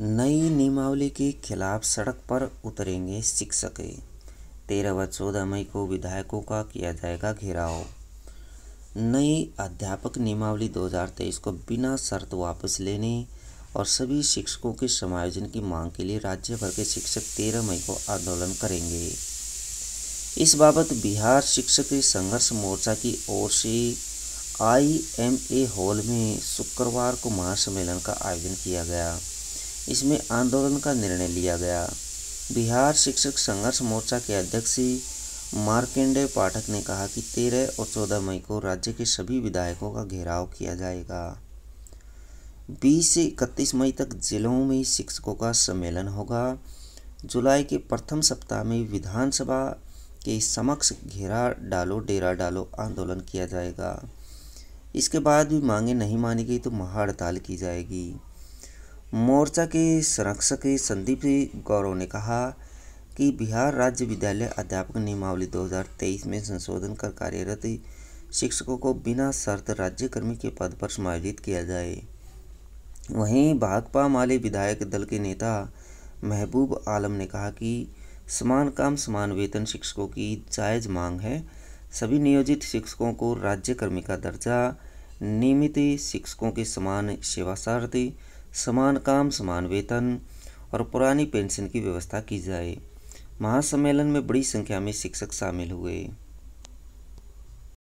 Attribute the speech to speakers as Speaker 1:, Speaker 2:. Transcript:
Speaker 1: नई नियमावली के खिलाफ सड़क पर उतरेंगे शिक्षक तेरह व चौदह मई को विधायकों का किया जाएगा घेराव नई अध्यापक नियमावली 2023 को बिना शर्त वापस लेने और सभी शिक्षकों के समायोजन की मांग के लिए राज्य भर के शिक्षक तेरह मई को आंदोलन करेंगे इस बाबत बिहार शिक्षक संघर्ष मोर्चा की ओर से आईएमए हॉल में शुक्रवार को महासम्मेलन का आयोजन किया गया इसमें आंदोलन का निर्णय लिया गया बिहार शिक्षक संघर्ष मोर्चा के अध्यक्ष मार्केंडे पाठक ने कहा कि तेरह और चौदह मई को राज्य के सभी विधायकों का घेराव किया जाएगा बीस से इकतीस मई तक जिलों में शिक्षकों का सम्मेलन होगा जुलाई के प्रथम सप्ताह में विधानसभा के समक्ष घेरा डालो डेरा डालो आंदोलन किया जाएगा इसके बाद भी मांगे नहीं मानी गई तो महाड़ताल की जाएगी मोर्चा के संरक्षक संदीप गौरव ने कहा कि बिहार राज्य विद्यालय अध्यापक नियमावली 2023 में संशोधन कर कार्यरत शिक्षकों को बिना शर्त राज्यकर्मी के पद पर समायोजित किया जाए वहीं भाकपा माले विधायक दल के नेता महबूब आलम ने कहा कि समान काम समान वेतन शिक्षकों की जायज़ मांग है सभी नियोजित शिक्षकों को राज्यकर्मी का दर्जा नियमित शिक्षकों के समान सेवा शर्त समान काम समान वेतन और पुरानी पेंशन की व्यवस्था की जाए महासम्मेलन में बड़ी संख्या में शिक्षक शामिल हुए